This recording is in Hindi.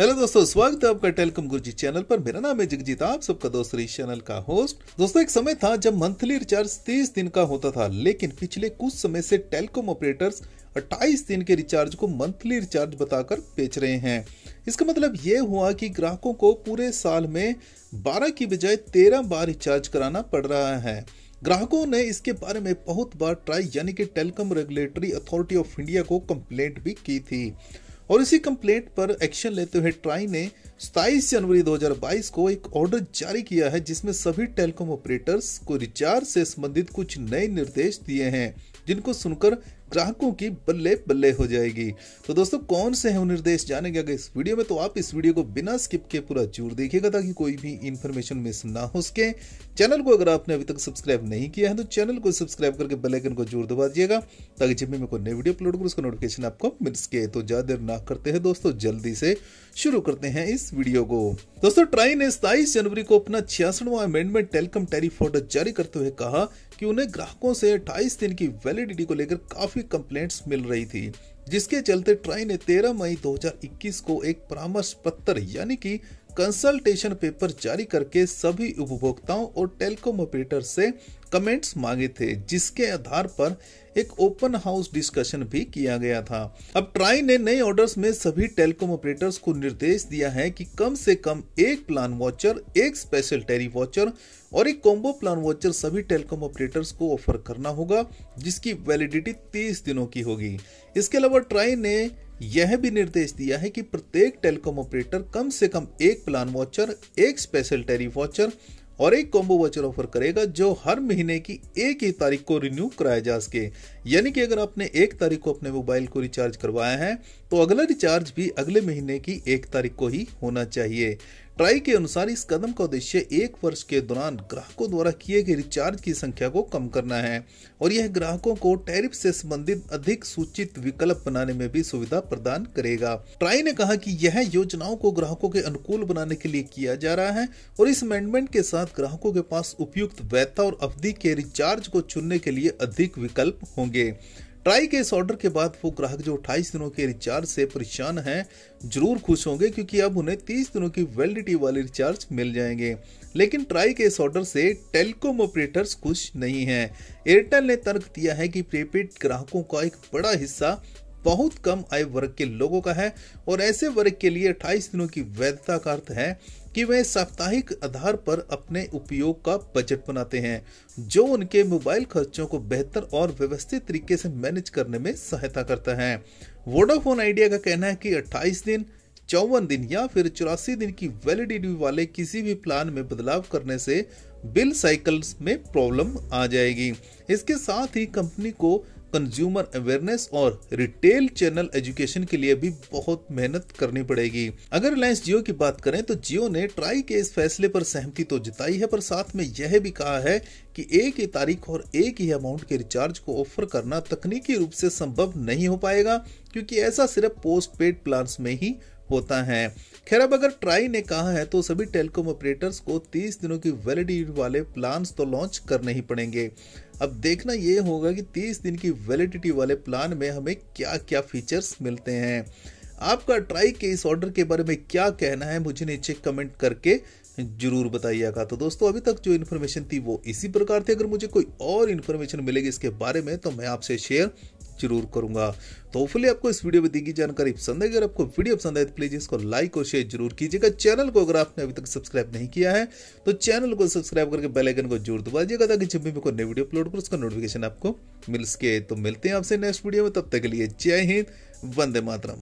हेलो दोस्तों स्वागत है आपका टेलकॉम गुरुजी चैनल पर मेरा नाम है जगजीत आप सबका दोस्त रही चैनल का होस्ट दोस्तों एक समय था जब मंथली रिचार्ज 30 दिन का होता था लेकिन पिछले कुछ समय से टेलकॉम ऑपरेटर्स 28 दिन के रिचार्ज को मंथली रिचार्ज बताकर बेच रहे हैं इसका मतलब ये हुआ कि ग्राहकों को पूरे साल में 12 की बजाय 13 बार रिचार्ज कराना पड़ रहा है ग्राहकों ने इसके बारे में बहुत बार ट्राई यानी कि telecom regulatory authority of India को कंप्लेंट भी की थी और इसी कंप्लेंट पर एक्शन लेते हुए ट्राई ने सताईस जनवरी 2022 को एक ऑर्डर जारी किया है जिसमें सभी टेलीकॉम ऑपरेटर्स को रिचार्ज से संबंधित कुछ नए निर्देश दिए हैं जिनको सुनकर ग्राहकों की बल्ले बल्ले हो जाएगी तो दोस्तों कौन से हैं वो निर्देश जानेंगे अगर इस वीडियो में तो आप इस वीडियो को बिना स्किप के पूरा जरूर देखिएगा ताकि कोई भी इन्फॉर्मेशन मिस ना हो सके चैनल को अगर आपने अभी तक सब्सक्राइब नहीं किया है तो चैनल को सब्सक्राइब करके बेलाइकन को जरूर दबा दीजिएगा ताकि जब भी मैं कोई नई वीडियो अपलोड करूँ उसका नोटिफिकेशन आपको मिल सके तो ज़्यादा देर ना करते हैं दोस्तों जल्दी से शुरू करते हैं इस वीडियो को दोस्तों ट्राई ने सताईस जनवरी को अपना छियासठवा अमेंडमेंट टेलीकॉम टैरिफ ऑर्डर जारी करते हुए कहा कि उन्हें ग्राहकों से 28 दिन की वैलिडिटी को लेकर काफी कंप्लेंट्स मिल रही थी जिसके चलते ट्राई ने 13 मई 2021 को एक परामर्श पत्र यानी कि कंसल्टेशन पेपर जारी करके सभी उपभोक्ताओं और टेलीकॉम ऑपरेटर से कमेंट्स मांगे थे जिसके आधार पर एक ओपन हाउस डिस्कशन भी किया गया था अब ट्राई ने नए ऑर्डर्स में सभी टेलीकॉम ऑपरेटर्स को निर्देश दिया है कि कम से कम एक प्लान वॉचर एक स्पेशल टेरी वॉचर और एक कॉम्बो प्लान वॉचर सभी टेलीकॉम ऑपरेटर्स को ऑफर करना होगा जिसकी वैलिडिटी 30 दिनों की होगी इसके अलावा ट्राई ने यह भी निर्देश दिया है कि प्रत्येक टेलीकॉम ऑपरेटर कम से कम एक प्लान वाचर एक स्पेशल टैरिफ वाचर और एक कॉम्बो वाचर ऑफर करेगा जो हर महीने की एक ही तारीख को रिन्यू कराया जा सके यानी कि अगर आपने एक तारीख को अपने मोबाइल को रिचार्ज करवाया है तो अगला रिचार्ज भी अगले महीने की एक तारीख को ही होना चाहिए ट्राई के अनुसार इस कदम का उद्देश्य एक वर्ष के दौरान ग्राहकों द्वारा किए गए रिचार्ज की संख्या को कम करना है और यह ग्राहकों को टैरिफ से संबंधित अधिक सूचित विकल्प बनाने में भी सुविधा प्रदान करेगा ट्राई ने कहा कि यह योजनाओं को ग्राहकों के अनुकूल बनाने के लिए किया जा रहा है और इस अमेंडमेंट के साथ ग्राहकों के पास उपयुक्त वैधता और अवधि के रिचार्ज को चुनने के लिए अधिक विकल्प होंगे करेंगे ट्राई के इस ऑर्डर के बाद वो ग्राहक जो 28 दिनों के रिचार्ज से परेशान हैं जरूर खुश होंगे क्योंकि अब उन्हें 30 दिनों की वैलिडिटी वाले रिचार्ज मिल जाएंगे लेकिन ट्राई के इस ऑर्डर से टेलीकॉम ऑपरेटर्स खुश नहीं हैं एयरटेल ने तर्क दिया है कि प्रीपेड ग्राहकों का एक बड़ा हिस्सा बहुत कम आय वर्ग के लोगों का है और ऐसे वर्ग के लिए 28 दिनों की वैधता का अर्थ है कि वे साप्ताहिक आधार पर अपने उपयोग का बजट बनाते हैं जो उनके मोबाइल खर्चों को बेहतर और व्यवस्थित तरीके से मैनेज करने में सहायता करता है वोडाफोन आइडिया का कहना है कि 28 दिन चौवन दिन या फिर चौरासी दिन की वैलिडिटी वाले किसी भी प्लान में बदलाव करने से बिल साइकिल्स में प्रॉब्लम आ जाएगी इसके साथ ही कंपनी को कंज्यूमर अवेयरनेस और रिटेल चैनल एजुकेशन के लिए भी बहुत मेहनत करनी पड़ेगी अगर रिलायंस जियो की बात करें तो जियो ने ट्राई के इस फैसले पर सहमति तो जताई है पर साथ में यह भी कहा है कि एक ही तारीख और एक ही अमाउंट के रिचार्ज को ऑफर करना तकनीकी रूप से संभव नहीं हो पाएगा क्योंकि ऐसा सिर्फ पोस्ट पेड प्लान में ही होता है खैर अब अगर ट्राई ने कहा है तो सभी टेलीकॉम ऑपरेटर्स को 30 दिनों की वैलिडिटी वाले प्लान्स तो लॉन्च करने ही पड़ेंगे अब देखना ये होगा कि 30 दिन की वैलिडिटी वाले प्लान में हमें क्या क्या फीचर्स मिलते हैं आपका ट्राई के इस ऑर्डर के बारे में क्या कहना है मुझे नीचे कमेंट करके जरूर बताइएगा तो दोस्तों अभी तक जो इन्फॉर्मेशन थी वो इसी प्रकार थी अगर मुझे कोई और इन्फॉर्मेशन मिलेगी इसके बारे में तो मैं आपसे शेयर जरूर करूंगा तो होपफुली आपको इस वीडियो में दी गई जानकारी पसंद आई अगर आपको वीडियो पसंद आए तो प्लीज इसको लाइक और शेयर जरूर कीजिएगा चैनल को अगर आपने अभी तक सब्सक्राइब नहीं किया है तो चैनल को सब्सक्राइब करके बेल आइकन को जरूर दबा दीजिएगा ताकि जब भी मैं कोई नई वीडियो अपलोड करूँ उसका नोटिफिकेशन आपको मिल सके तो मिलते हैं आपसे नेक्स्ट वीडियो में तब तक के लिए जय हिंद वंदे मातरम